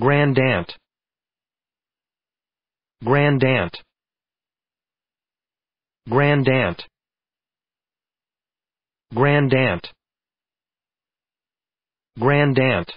grand aunt grand aunt grand aunt grand aunt grand aunt